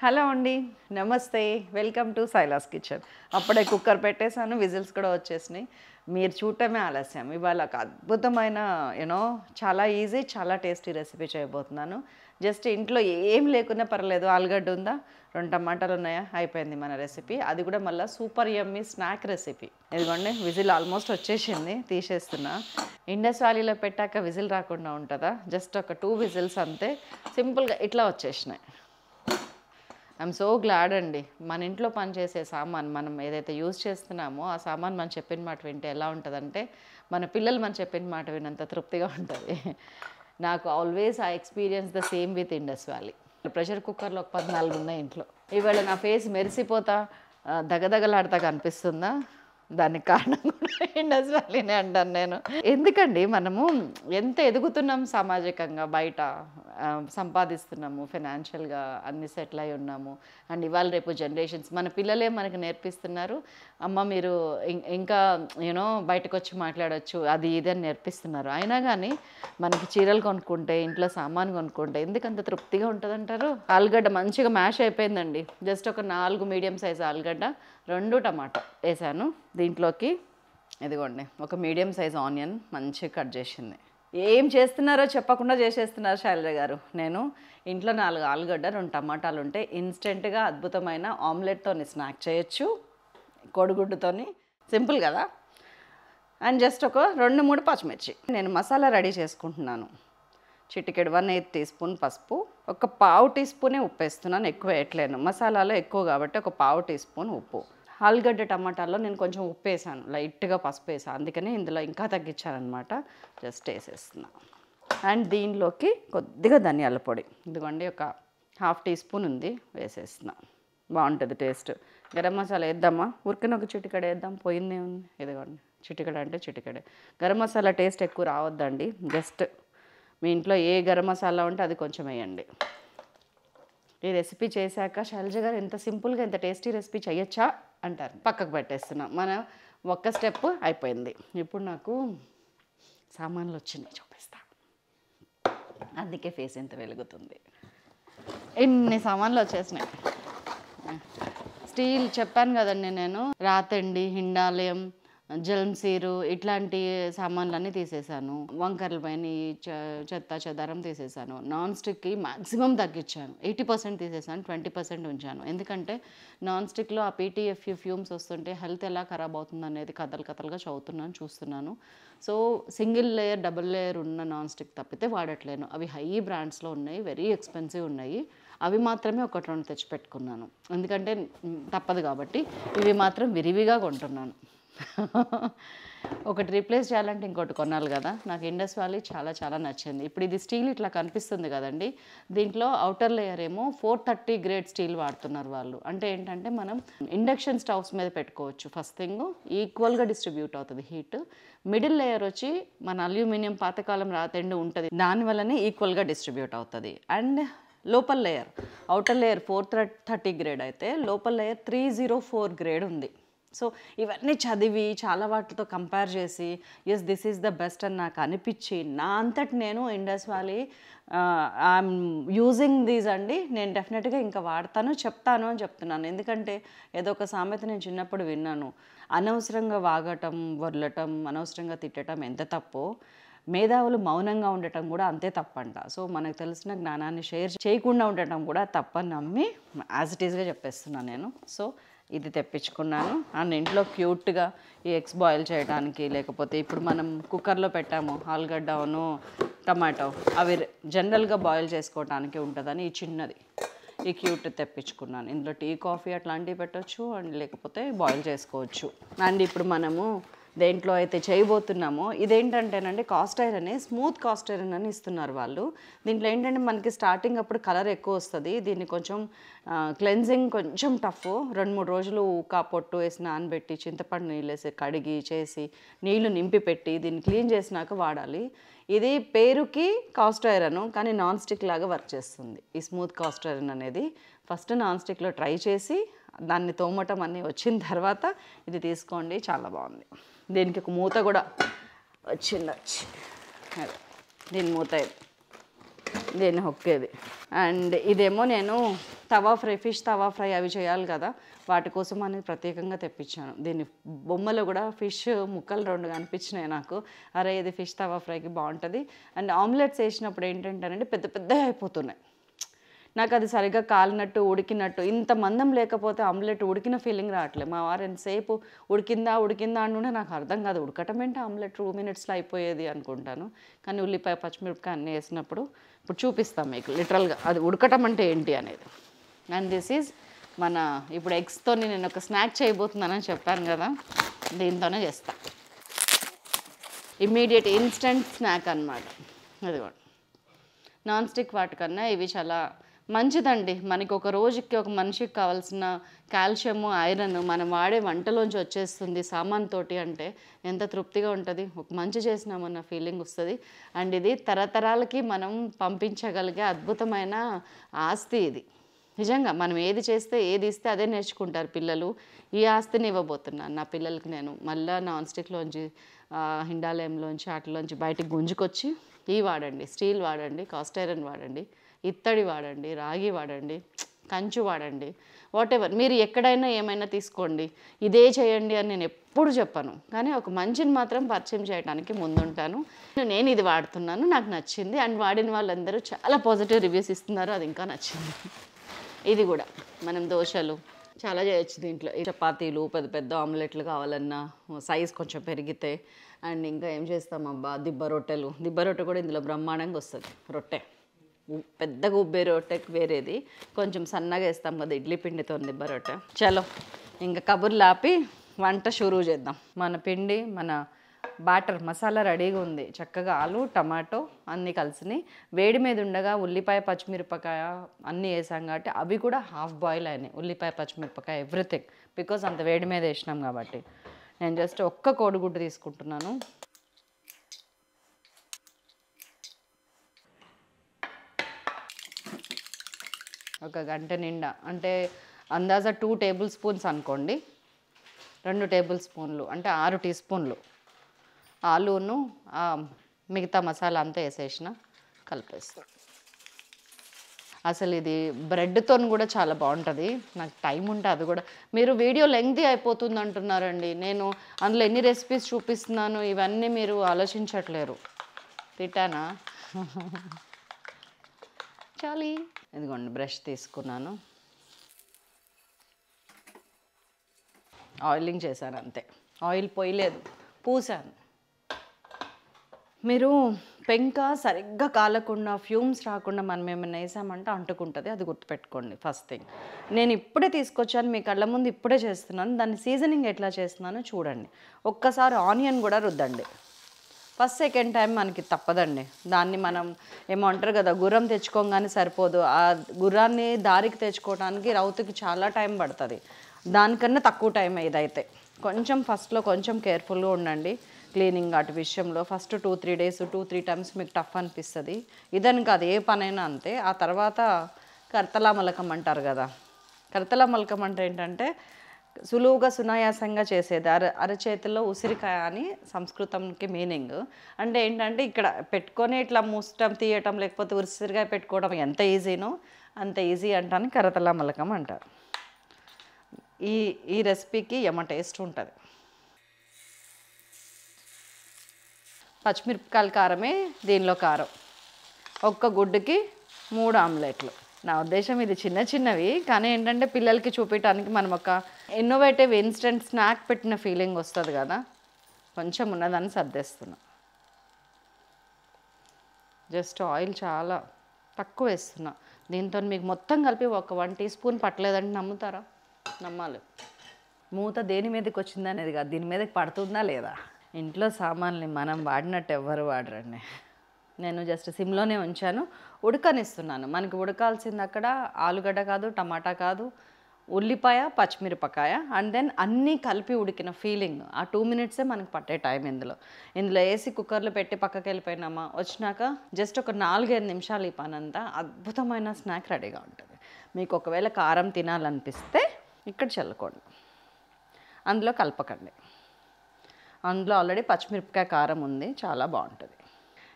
hello అండి నమస్తే welcome to Sailas kitchen అప్పుడే కుక్కర్ పెట్టేశాను విజిల్స్ కూడా వచ్చేసినాయి మీరు చూడటమే ఆలస్యం ఇవాళ ఒక అద్భుతమైన యూనో చాలా ఈజీ చాలా టేస్టీ రెసిపీ చేయబోతున్నాను జస్ట్ ఇంట్లో ఏం లేకున్నా పర్లేదు ఆలుగడ్డ ఉందా రెండు టమాటాలు ఉన్నాయా అయిపోయింది మన రెసిపీ అది కూడా మళ్ళీ సూపర్ యమ్మీ స్నాక్ రెసిపీ ఇదిగోండి విజిల్ ఆల్మోస్ట్ వచ్చేసింది తీసేస్తున్నా ఇండస్ వ్యాలీలో పెట్టాక విజిల్ రాకుండా ఉంటుందా జస్ట్ ఒక టూ విజిల్స్ అంతే సింపుల్గా ఇట్లా వచ్చేసినాయి ఐఎమ్ సో గ్లాడ్ అండి మన ఇంట్లో పనిచేసే సామాన్ మనం ఏదైతే యూజ్ చేస్తున్నామో ఆ సామాన్ మనం చెప్పిన మాట వింటే ఎలా ఉంటుందంటే మన పిల్లలు మనం చెప్పిన మాట వినంత తృప్తిగా ఉంటుంది నాకు ఆల్వేస్ ఆ experience the same with Indus valley pressure కుక్కర్లో ఒక పద్నాలుగు ఉన్నాయి ఇంట్లో ఈవేళ నా ఫేస్ మెరిసిపోతా దగదగలాడతా కనిపిస్తుందా దానికి కారణం ఇండస్ వ్యాలీనే అంటాను నేను ఎందుకండి మనము ఎంత ఎదుగుతున్నాం సామాజికంగా బయట సంపాదిస్తున్నాము ఫినాన్షియల్గా అన్ని సెటిల్ అయి ఉన్నాము అండ్ ఇవాళ రేపు జనరేషన్స్ మన పిల్లలే మనకు నేర్పిస్తున్నారు అమ్మ మీరు ఇంకా యూనో బయటకు వచ్చి మాట్లాడచ్చు అది ఇది అని నేర్పిస్తున్నారు అయినా కానీ మనకి చీరలు కొనుక్కుంటే ఇంట్లో సామాన్ కొనుక్కుంటే ఎందుకంత తృప్తిగా ఉంటుందంటారు ఆలుగడ్డ మంచిగా మ్యాష్ అయిపోయిందండి జస్ట్ ఒక నాలుగు మీడియం సైజ్ ఆలుగడ్డ రెండు టమాటా వేసాను దీంట్లోకి ఇదిగోండి ఒక మీడియం సైజ్ ఆనియన్ మంచిగా కట్ చేసింది ఏం చేస్తున్నారో చెప్పకుండా చేసేస్తున్నారు శైలజ గారు నేను ఇంట్లో నాలుగు ఆలుగడ్డ రెండు టమాటాలు ఉంటే ఇన్స్టెంట్గా అద్భుతమైన ఆమ్లెట్తోని స్నాక్ చేయొచ్చు కోడిగుడ్డుతోని సింపుల్ కదా అండ్ జస్ట్ ఒక రెండు మూడు పచ్చిమిర్చి నేను మసాలా రెడీ చేసుకుంటున్నాను చిటికెడు వన్ ఎయిత్ టీ స్పూన్ పసుపు ఒక పావు టీ స్పూనే ఉప్పు వేస్తున్నాను ఎక్కువ వేయట్లేను మసాలాలో ఎక్కువ కాబట్టి ఒక పావు టీ స్పూన్ ఉప్పు ఆలుగడ్డ టమాటాలో నేను కొంచెం ఉప్పు వేసాను లైట్గా పసుపు వేసాను అందుకనే ఇందులో ఇంకా తగ్గించానమాట జస్ట్ వేసేస్తున్నా అండ్ దీనిలోకి కొద్దిగా ధనియాల పొడి ఇదిగోండి ఒక హాఫ్ టీ స్పూన్ ఉంది వేసేస్తున్నా బాగుంటుంది టేస్ట్ గరం మసాలా వేద్దామా ఉరికిన ఒక చిటికడ వేద్దాం పోయిందే ఉంది ఇదిగోండి చిటికడ అంటే చిటికడే గరం మసాలా టేస్ట్ ఎక్కువ రావద్దండి జస్ట్ మీ ఇంట్లో ఏ గరం మసాలా ఉంటే అది కొంచెం వేయండి ఈ రెసిపీ చేశాక శైలజ గారు ఎంత సింపుల్గా ఎంత టేస్టీ రెసిపీ చేయొచ్చా అంటారు పక్కకు పెట్టేస్తున్నాం మన ఒక్క స్టెప్ అయిపోయింది ఇప్పుడు నాకు సామాన్లు వచ్చినాయి చూపిస్తా అందుకే ఫేస్ ఎంత వెలుగుతుంది ఎన్ని సామాన్లు వచ్చేసినాయి స్టీల్ చెప్పాను కదండి నేను రాతండి హిండాలయం జల్మ్సీరు ఇట్లాంటి సామాన్లన్నీ తీసేసాను వంకరల పైన చెత్త చెదారం తీసేసాను నాన్ స్టిక్కి మ్యాక్సిమం తగ్గించాను ఎయిటీ పర్సెంట్ తీసేసాను ట్వంటీ పర్సెంట్ ఉంచాను ఎందుకంటే నాన్ స్టిక్లో ఆ పీటీఎఫ్ ఫ్యూమ్స్ వస్తుంటే హెల్త్ ఎలా ఖరాబ్ అవుతుంది అనేది కథలు కథలుగా చదువుతున్నాను చూస్తున్నాను so single layer double layer ఉన్న నాన్ స్టిక్ తప్పితే వాడట్లేను అవి హై బ్రాండ్స్లో ఉన్నాయి వెరీ ఎక్స్పెన్సివ్ ఉన్నాయి అవి మాత్రమే ఒకటి రెండు తెచ్చిపెట్టుకున్నాను ఎందుకంటే తప్పదు కాబట్టి ఇవి మాత్రం విరివిగా కొంటున్నాను ఒకటి రీప్లేస్ చేయాలంటే ఇంకోటి కొనాలి కదా నాకు ఇండస్ వ్యాలీ చాలా చాలా నచ్చింది ఇప్పుడు ఇది స్టీల్ ఇట్లా కనిపిస్తుంది కదండి దీంట్లో అవుటర్ లేయర్ ఏమో ఫోర్ థర్టీ గ్రేడ్ స్టీల్ వాడుతున్నారు వాళ్ళు అంటే ఏంటంటే మనం ఇండక్షన్ స్టవ్స్ మీద పెట్టుకోవచ్చు ఫస్ట్ థింగ్ ఈక్వల్గా డిస్ట్రిబ్యూట్ అవుతుంది హీట్ మిడిల్ లేయర్ వచ్చి మన అల్యూమినియం పాతకాలం రాతెండు ఉంటుంది దానివల్లనే ఈక్వల్గా డిస్ట్రిబ్యూట్ అవుతుంది అండ్ లోపల్ layer outer layer four thirty grade అయితే లోపల్ layer three zero four grade ఉంది సో ఇవన్నీ చదివి చాలా వాటితో కంపేర్ చేసి yes this is the best అని నాకు అనిపించి నా అంతటి నేను Indus valley I'm using these అండి నేను డెఫినెట్గా ఇంకా వాడతాను చెప్తాను అని చెప్తున్నాను ఎందుకంటే ఏదో ఒక సామెత నేను చిన్నప్పుడు విన్నాను అనవసరంగా వాగటం వర్లటం అనవసరంగా తిట్టడం ఎంత తప్పో మేధావులు మౌనంగా ఉండటం కూడా అంతే తప్పంట సో మనకు తెలిసిన జ్ఞానాన్ని షేర్ చేయకుండా ఉండటం కూడా తప్పని నమ్మి యాజ్ ఇట్ ఈస్గా చెప్పేస్తున్నాను నేను సో ఇది తెప్పించుకున్నాను అండ్ ఇంట్లో క్యూట్గా ఈ ఎగ్స్ బాయిల్ చేయడానికి లేకపోతే ఇప్పుడు మనం కుక్కర్లో పెట్టాము ఆలుగడ్డను టమాటో అవి జనరల్గా బాయిల్ చేసుకోవడానికి ఉంటుందని ఈ చిన్నది ఈ క్యూట్ తెప్పించుకున్నాను ఇందులో టీ కాఫీ అట్లాంటివి పెట్టచ్చు అండ్ లేకపోతే బాయిల్ చేసుకోవచ్చు అండ్ ఇప్పుడు మనము దేంట్లో అయితే చేయబోతున్నామో ఇదేంటంటేనండి cast iron smooth cast iron అని ఇస్తున్నారు వాళ్ళు దీంట్లో ఏంటంటే మనకి స్టార్టింగ్ అప్పుడు కలర్ ఎక్కువ వస్తుంది దీన్ని కొంచెం క్లెన్జింగ్ కొంచెం టఫ్ రెండు మూడు రోజులు ఊకా పొట్టు వేసి నానబెట్టి చింతపండు నీళ్ళు వేసి కడిగి చేసి నీళ్లు నింపి పెట్టి దీన్ని క్లీన్ చేసినాక వాడాలి ఇది పేరుకి కాస్ట్ ఐరన్ కానీ నాన్ స్టిక్ లాగా వర్క్ చేస్తుంది ఈ స్మూత్ కాస్ట్ ఐరన్ అనేది ఫస్ట్ నాన్ స్టిక్లో ట్రై చేసి దాన్ని తోమటం అన్నీ వచ్చిన తర్వాత ఇది తీసుకోండి చాలా బాగుంది దీనికి ఒక మూత కూడా వచ్చింది వచ్చి దీని మూత దీన్ని హొక్కేది అండ్ ఇదేమో నేను tawa fry fish tawa fry అవి చేయాలి కదా వాటి కోసం అనేది ప్రత్యేకంగా తెప్పించాను దీన్ని బొమ్మలో కూడా ఫిష్ ముక్కలు రెండు కనిపించినాయి నాకు అరే ఇది ఫిష్ తవా ఫ్రైకి బాగుంటుంది అండ్ ఆమ్లెట్స్ వేసినప్పుడు ఏంటంటే పెద్ద పెద్దవి అయిపోతున్నాయి నాకు అది సరిగ్గా కాలినట్టు ఉడికినట్టు ఇంత మందం లేకపోతే ఆమ్లెట్ ఉడికిన ఫీలింగ్ రావట్లేదు మా వారు ఎంతసేపు ఉడికిందా ఉడికిందా అంటుంటే నాకు అర్థం కాదు ఉడకటం ఏంటి ఆమ్లెట్ టూ మినిట్స్లో అయిపోయేది అనుకుంటాను కానీ ఉల్లిపాయ పచ్చిమిరపకాయ అన్నీ వేసినప్పుడు ఇప్పుడు చూపిస్తాం మీకు లిటరల్గా అది ఉడకటం అంటే ఏంటి అనేది అండ్ దిస్ ఈజ్ మన ఇప్పుడు ఎగ్స్తో నేను ఒక స్నాక్ చేయబోతున్నానని చెప్పాను కదా దీంతోనే చేస్తాను ఇమ్మీడియట్ ఇన్స్టెంట్ స్నాక్ అనమాట అదిగోండి నాన్ స్టిక్ వాటికన్నా ఇవి చాలా మంచిదండి మనకి ఒక రోజుకి ఒక మనిషికి కావాల్సిన కాల్షియం ఐరన్ మనం వాడే వంటలోంచి వచ్చేస్తుంది సామాన్ తోటి అంటే ఎంత తృప్తిగా ఉంటుంది ఒక మంచి చేసినామన్న ఫీలింగ్ వస్తుంది అండ్ ఇది తరతరాలకి మనం పంపించగలిగే అద్భుతమైన ఆస్తి ఇది నిజంగా మనం ఏది చేస్తే ఏది ఇస్తే అదే నేర్చుకుంటారు పిల్లలు ఈ ఆస్తిని ఇవ్వబోతున్నాను నా పిల్లలకి నేను మళ్ళీ నాన్ స్టిక్లోంచి హిండాలయంలోంచి వాటిలోంచి బయటికి గుంజుకొచ్చి ఈ వాడండి స్టీల్ వాడండి కాస్ట్ ఐరన్ వాడండి ఇత్తడి వాడండి రాగి వాడండి కంచు వాడండి వాటెవర్ మీరు ఎక్కడైనా ఏమైనా తీసుకోండి ఇదే చేయండి అని నేను ఎప్పుడు చెప్పను కానీ ఒక మంచిని మాత్రం పరిచయం చేయడానికి ముందుంటాను నేను ఇది వాడుతున్నాను నాకు నచ్చింది అండ్ వాడిన వాళ్ళందరూ చాలా పాజిటివ్ రివ్యూస్ ఇస్తున్నారు అది ఇంకా నచ్చింది ఇది కూడా మనం దోశలు చాలా చేయొచ్చు దీంట్లో చపాతీలు పెద్ద పెద్ద ఆమ్లెట్లు కావాలన్నా సైజ్ కొంచెం పెరిగితే అండ్ ఇంకా ఏం చేస్తామబ్బా దిబ్బ రొట్టెలు దిబ్బ రొట్టె కూడా ఇందులో బ్రహ్మాండంగా వస్తుంది రొట్టె పెద్దగా ఉబ్బే రొట్టెకి వేరేది కొంచెం సన్నగా వేస్తాం కదా ఇడ్లీ పిండితో దిబ్బ రొట్టె చలో ఇంకా కబుర్లు ఆపి వంట షురూ చేద్దాం మన పిండి మన బ్యాటర్ మసాలా రెడీగా ఉంది చక్కగా ఆలు టమాటో అన్నీ కలిసినాయి వేడి మీద ఉండగా ఉల్లిపాయ పచ్చిమిరపకాయ అన్నీ వేసాం కాబట్టి అవి కూడా హాఫ్ బాయిల్ అయినాయి ఉల్లిపాయ పచ్చిమిరపకాయ ఎవ్రీథింగ్ బికాజ్ అంత వేడి మీద వేసినాం కాబట్టి నేను జస్ట్ ఒక్క కోడిగుడ్డు తీసుకుంటున్నాను ఒక గంట నిండా అంటే అందాజా టూ టేబుల్ స్పూన్స్ అనుకోండి రెండు టేబుల్ స్పూన్లు అంటే ఆరు టీ స్పూన్లు ఆలూను మిగతా మసాలా అంతా వేసేసిన కలిపేస్తాను అసలు ఇది బ్రెడ్తో కూడా చాలా బాగుంటుంది నాకు టైం ఉంటే అది కూడా మీరు వీడియో లెంగ్ది అయిపోతుంది అంటున్నారండి నేను అందులో ఎన్ని రెసిపీస్ చూపిస్తున్నాను ఇవన్నీ మీరు ఆలోచించట్లేరు తిట్టానా చాలి ఇదిగోండి బ్రష్ తీసుకున్నాను ఆయిలింగ్ చేశాను అంతే ఆయిల్ పోయలేదు పూసాను మీరు పెంక సరిగ్గా కాలకుండా ఫ్యూమ్స్ రాకుండా మనం ఏమైనా వేసామంటే అంటుకుంటుంది అది గుర్తుపెట్టుకోండి ఫస్ట్ థింగ్ నేను ఇప్పుడే తీసుకొచ్చాను మీ కళ్ళ ముందు ఇప్పుడే చేస్తున్నాను దాని సీజనింగ్ ఎట్లా చేస్తున్నానో చూడండి ఒక్కసారి ఆనియన్ కూడా రుద్దండి ఫస్ట్ సెకండ్ టైం మనకి తప్పదండి దాన్ని మనం ఏమంటారు కదా గుర్రం తెచ్చుకోగానే సరిపోదు ఆ గుర్రాన్ని దారికి తెచ్చుకోవడానికి రౌతుకి చాలా టైం పడుతుంది దానికన్నా తక్కువ టైం ఇదైతే కొంచెం ఫస్ట్లో కొంచెం కేర్ఫుల్గా ఉండండి క్లీనింగ్ అటు విషయంలో first two three days two three times మీకు టఫ్ అనిపిస్తుంది ఇదని కాదు ఏ పనైనా అంతే ఆ తర్వాత కర్తలా మలకం అంటారు కదా కర్తలా మలకం అంటే ఏంటంటే సులువుగా సునాయాసంగా చేసేది అర అరచేతిలో ఉసిరికాయ అని సంస్కృతంకి మీనింగ్ అంటే ఏంటంటే ఇక్కడ పెట్టుకొని ఇట్లా మూసటం తీయటం లేకపోతే ఉసిరికాయ పెట్టుకోవడం ఎంత ఈజీనో అంత ఈజీ అంటాను కరతల మలకం అంటారు ఈ ఈ రెసిపీకి యమ టేస్ట్ ఉంటుంది పచ్చిమిరపకాయల కారమే దీనిలో కారం ఒక్క గుడ్డుకి మూడు ఆమ్లెట్లు నా ఉద్దేశం ఇది చిన్న చిన్నవి కానీ ఏంటంటే పిల్లలకి చూపించడానికి మనం ఒక ఇన్నోవేటివ్ ఇన్స్టెంట్ స్నాక్ పెట్టిన ఫీలింగ్ వస్తుంది కదా కొంచెం ఉన్నదాన్ని సర్దేస్తున్నా జస్ట్ ఆయిల్ చాలా తక్కువ వేస్తున్నా దీంతో మీకు మొత్తం కలిపి ఒక వన్ టీ స్పూన్ పట్టలేదంటే నమ్ముతారా నమ్మాలి మూత దేని మీదకి వచ్చిందనేది కాదు దీని మీదకి పడుతుందా లేదా ఇంట్లో సామాన్లు మనం వాడినట్టు ఎవ్వరు వాడరండి నేను జస్ట్ సిమ్లోనే ఉంచాను ఉడకనిస్తున్నాను మనకి ఉడకాల్సింది అక్కడ ఆలుగడ్డ కాదు టమాటా కాదు ఉల్లిపాయ పచ్చిమిరపకాయ అండ్ దెన్ అన్నీ కలిపి ఉడికిన ఫీలింగ్ ఆ టూ మినిట్సే మనకు పట్టే టైం ఇందులో ఇందులో వేసి కుక్కర్లో పెట్టి పక్కకి వెళ్ళిపోయినామా వచ్చినాక జస్ట్ ఒక నాలుగైదు నిమిషాలు ఈ పనంతా అద్భుతమైన స్నాక్ రెడీగా ఉంటుంది మీకు ఒకవేళ కారం తినాలనిపిస్తే ఇక్కడ చల్లుకోండి అందులో కలపకండి అందులో ఆల్రెడీ పచ్చిమిరపకాయ కారం ఉంది చాలా బాగుంటుంది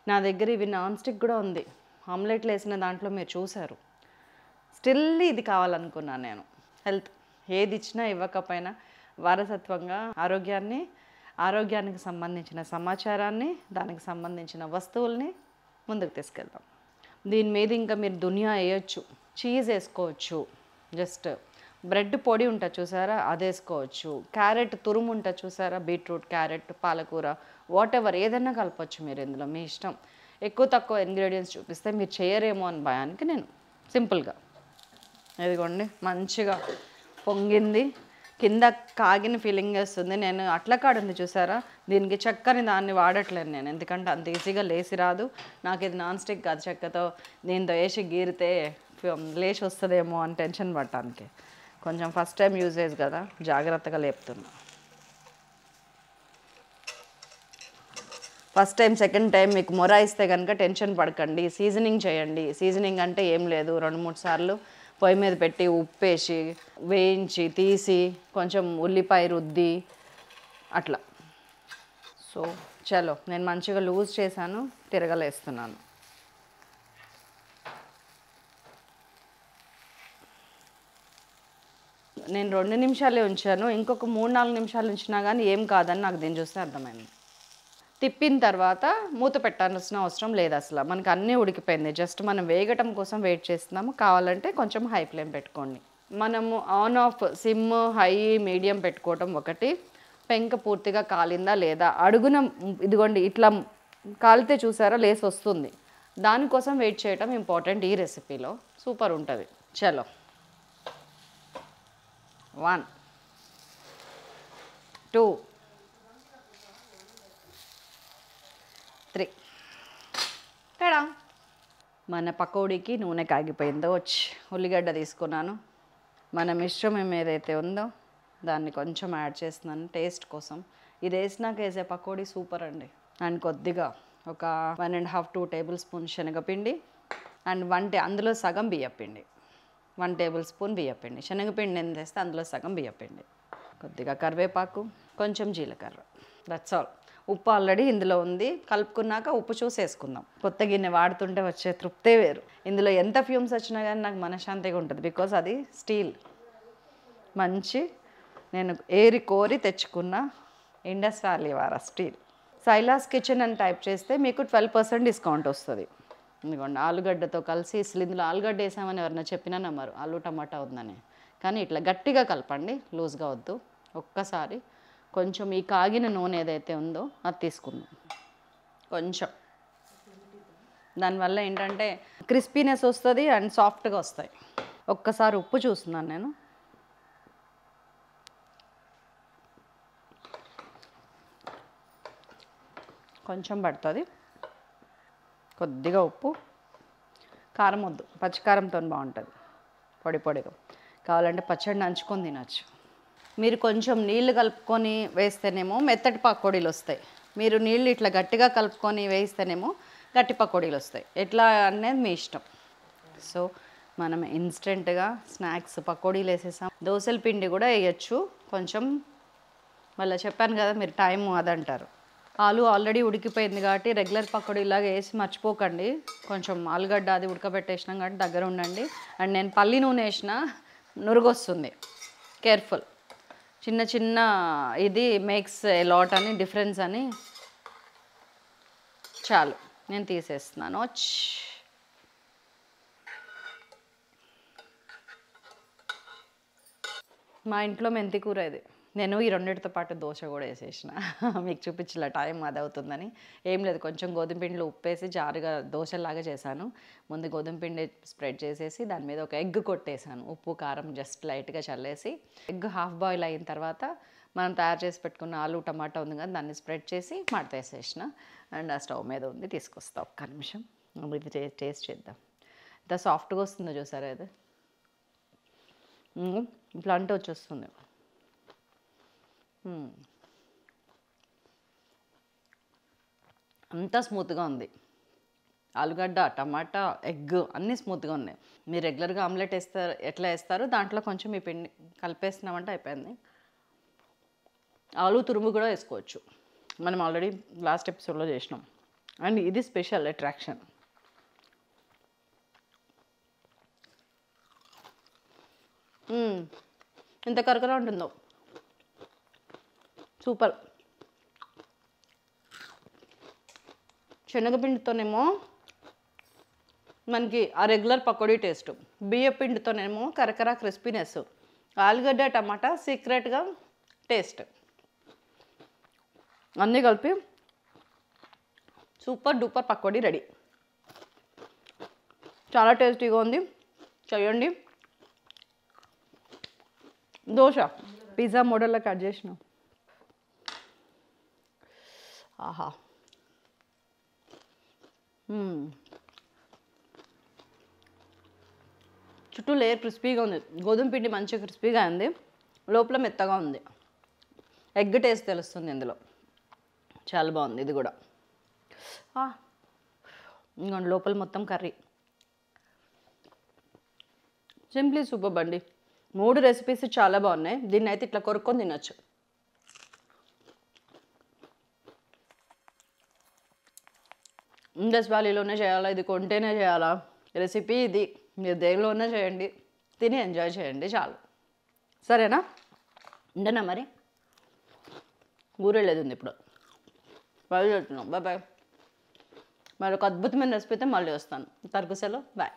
నా దగ్గర ఇవి నాన్ స్టిక్ కూడా ఉంది ఆమ్లెట్లు వేసిన దాంట్లో మీరు చూశారు స్టిల్ ఇది కావాలనుకున్నాను నేను హెల్త్ ఏది ఇచ్చినా ఇవ్వకపోయినా వారసత్వంగా ఆరోగ్యాన్ని ఆరోగ్యానికి సంబంధించిన సమాచారాన్ని దానికి సంబంధించిన వస్తువుల్ని ముందుకు తీసుకెళ్తాం దీని మీద ఇంకా మీరు దునియా వేయచ్చు చీజ్ వేసుకోవచ్చు జస్ట్ బ్రెడ్ పొడి ఉంటుంది చూసారా అదేసుకోవచ్చు క్యారెట్ తురుము ఉంటుంది చూసారా బీట్రూట్ క్యారెట్ పాలకూర వాట్ ఎవర్ ఏదైనా కలపచ్చు మీరు ఇందులో మీ ఇష్టం ఎక్కువ తక్కువ ఇంగ్రీడియంట్స్ చూపిస్తే మీరు చేయరేమో అని భయానికి నేను సింపుల్గా ఇదిగోండి మంచిగా పొంగింది కింద కాగిన ఫీలింగ్ వస్తుంది నేను అట్ల కాడుంది చూసారా దీనికి చక్కని దాన్ని వాడట్లేను నేను ఎందుకంటే అంత ఈజీగా లేచి రాదు నాకు ఇది నాన్ స్టిక్ కాదు చెక్కతో దీంతో వేసి గీరితే లేచి వస్తుందేమో అని టెన్షన్ పడటానికి కొంచెం ఫస్ట్ టైం చేయదు కదా జాగ్రత్తగా లేపుతున్నా ఫస్ట్ టైం సెకండ్ టైం మీకు మొర ఇస్తే కనుక టెన్షన్ పడకండి సీజనింగ్ చేయండి సీజనింగ్ అంటే ఏం లేదు రెండు మూడు సార్లు పొయ్యి మీద పెట్టి ఉప్పేసి వేయించి తీసి కొంచెం ఉల్లిపాయ రుద్ది అట్లా సో చలో నేను మంచిగా లూజ్ చేశాను తిరగలేస్తున్నాను నేను రెండు నిమిషాలే ఉంచాను ఇంకొక మూడు నాలుగు నిమిషాలు ఉంచినా కానీ ఏం కాదని నాకు దీన్ని చూస్తే అర్థమైంది తిప్పిన తర్వాత మూత పెట్టాల్సిన అవసరం లేదు అసలు మనకి అన్నీ ఉడికిపోయింది జస్ట్ మనం వేగటం కోసం వెయిట్ చేస్తున్నాము కావాలంటే కొంచెం హై ఫ్లేమ్ పెట్టుకోండి మనము on off sim high medium పెట్టుకోవటం ఒకటి పెంక పూర్తిగా కాలిందా లేదా అడుగున ఇదిగోండి ఇట్లా కాలితే చూసారా లేస్ వస్తుంది దానికోసం వెయిట్ చేయటం ఇంపార్టెంట్ ఈ రెసిపీలో సూపర్ ఉంటుంది చలో వన్ టూ త్రీ తేడా మన పకోడీకి నూనె కాగిపోయిందో వచ్చి ఉల్లిగడ్డ తీసుకున్నాను మన మిశ్రమం ఏదైతే ఉందో దాన్ని కొంచెం యాడ్ చేస్తున్నాను టేస్ట్ కోసం ఇది వేసినాక వేసే పకోడీ సూపర్ అండి అండ్ కొద్దిగా ఒక one and half two tablespoon శనగపిండి అండ్ వంటి అందులో సగం బియ్యపిండి వన్ టేబుల్ స్పూన్ బియ్యపిండి శనగపిండి ఎంత వేస్తే అందులో సగం బియ్యపిండి కొద్దిగా కరివేపాకు కొంచెం జీలకర్ర దట్స్ ఆల్ ఉప్పు ఆల్రెడీ ఇందులో ఉంది కలుపుకున్నాక ఉప్పు చూసి వేసుకుందాం కొత్త గిన్నె వాడుతుంటే వచ్చే తృప్తే వేరు ఇందులో ఎంత ఫ్యూమ్స్ వచ్చినా కానీ నాకు మనశ్శాంతిగా ఉంటుంది బికాజ్ అది స్టీల్ మంచి నేను ఏరి కోరి తెచ్చుకున్న ఇండస్ వ్యాలీ వారా స్టీల్ సైలాస్ కిచెన్ అని టైప్ చేస్తే మీకు ట్వెల్వ్ పర్సెంట్ డిస్కౌంట్ వస్తుంది ఇదిగోండి ఆలుగడ్డతో కలిసి అసలు ఇందులో ఆలుగడ్డ వేసామని ఎవరైనా చెప్పినా నమ్మరు ఆలు టమాటా ఉందని కానీ ఇట్లా గట్టిగా కలపండి లూజ్గా వద్దు ఒక్కసారి కొంచెం ఈ కాగిన నూనె ఏదైతే ఉందో అది తీసుకుందాం కొంచెం దానివల్ల ఏంటంటే క్రిస్పీనెస్ వస్తుంది అండ్ సాఫ్ట్గా వస్తాయి ఒక్కసారి ఉప్పు చూస్తున్నాను నేను కొంచెం పడుతుంది కొద్దిగా ఉప్పు కారం వద్దు పచ్చికారంతో బాగుంటుంది పొడి పొడిగా కావాలంటే పచ్చడి నంచుకొని తినచ్చు మీరు కొంచెం నీళ్లు కలుపుకొని వేస్తేనేమో మెత్తటి పకోడీలు వస్తాయి మీరు నీళ్ళు ఇట్లా గట్టిగా కలుపుకొని వేయిస్తేనేమో గట్టి పకోడీలు వస్తాయి ఎట్లా అనేది మీ ఇష్టం సో మనం ఇన్స్టెంట్గా స్నాక్స్ పకోడీలు వేసేసాం దోశల పిండి కూడా వేయచ్చు కొంచెం మళ్ళీ చెప్పాను కదా మీరు టైం అదంటారు ఆలు ఆల్రెడీ ఉడికిపోయింది కాబట్టి రెగ్యులర్ పకోడీ ఇలాగ వేసి మర్చిపోకండి కొంచెం ఆలుగడ్డ అది ఉడకబెట్టేసినాం కాబట్టి దగ్గర ఉండండి అండ్ నేను పల్లి నూనె వేసిన నురుగొస్తుంది కేర్ఫుల్ చిన్న చిన్న ఇది మేక్స్ లోట్ అని డిఫరెన్స్ అని చాలు నేను తీసేస్తున్నాను వచ్చి మా ఇంట్లో మెంతి కూర ఇది నేను ఈ రెండింటితో పాటు దోశ కూడా వేసేసిన మీకు చూపించాల టైం అది అవుతుందని ఏం లేదు కొంచెం గోధుమ పిండిలో ఉప్పేసి జారుగా దోశలాగా చేశాను ముందు గోధుమ పిండి స్ప్రెడ్ చేసేసి దాని మీద ఒక ఎగ్ కొట్టేశాను ఉప్పు కారం జస్ట్ లైట్గా చల్లేసి ఎగ్ హాఫ్ బాయిల్ అయిన తర్వాత మనం తయారు చేసి పెట్టుకున్న ఆలు టమాటా ఉంది కదా దాన్ని స్ప్రెడ్ చేసి మడతేసేసిన అండ్ ఆ స్టవ్ మీద ఉంది తీసుకొస్తా ఒక్క నిమిషం ఇది టేస్ట్ చేద్దాం ఇంత సాఫ్ట్గా వస్తుందో చూసారా అది ఇంట్లో అంటే వచ్చేస్తుంది అంతా స్మూత్గా ఉంది ఆలుగడ్డ టమాటా ఎగ్ అన్నీ స్మూత్గా ఉన్నాయి మీరు రెగ్యులర్గా ఆమ్లెట్ వేస్తారు ఎట్లా వేస్తారు దాంట్లో కొంచెం మీ పిండి కలిపేస్తున్నామంటే అయిపోయింది ఆలు తురుము కూడా వేసుకోవచ్చు మనం ఆల్రెడీ లాస్ట్ ఎపిసోడ్లో చేసినాం అండ్ ఇది స్పెషల్ అట్రాక్షన్ ఎంత కరకర ఉంటుందో సూపర్ శనగపిండితోనేమో మనకి ఆ రెగ్యులర్ పకోడీ టేస్ట్ బియ్యపిండితోనేమో కరకర క్రిస్పీనెస్ ఆలుగడ్డ టమాటా సీక్రెట్గా టేస్ట్ అన్నీ కలిపి సూపర్ డూపర్ పకోడీ రెడీ చాలా టేస్టీగా ఉంది చేయండి దోశ పిజ్జా మోడల్లో కట్ చేసినాం ఆహా చుట్టూ లేయర్ క్రిస్పీగా ఉంది గోధుమ పిండి మంచిగా క్రిస్పీగా ఉంది లోపల మెత్తగా ఉంది ఎగ్ టేస్ట్ తెలుస్తుంది ఇందులో చాలా బాగుంది ఇది కూడా ఇంకోండి లోపల మొత్తం కర్రీ సింప్లీ సూపర్ బండి మూడు రెసిపీస్ చాలా బాగున్నాయి దీన్ని అయితే ఇట్లా కొరుక్కొని తినచ్చు ఇండస్ వ్యాలీలోనే చేయాలా ఇది కొంటేనే చేయాలా రెసిపీ ఇది మీరు దేనిలోనే చేయండి తిని ఎంజాయ్ చేయండి చాలు సరేనా ఉండనా మరి ఊరేళ్ళేది ఉంది ఇప్పుడు బాయ్ బాయ్ బాయ్ మరి ఒక అద్భుతమైన రెసిపీ అయితే మళ్ళీ వస్తాను తరకుసలో బాయ్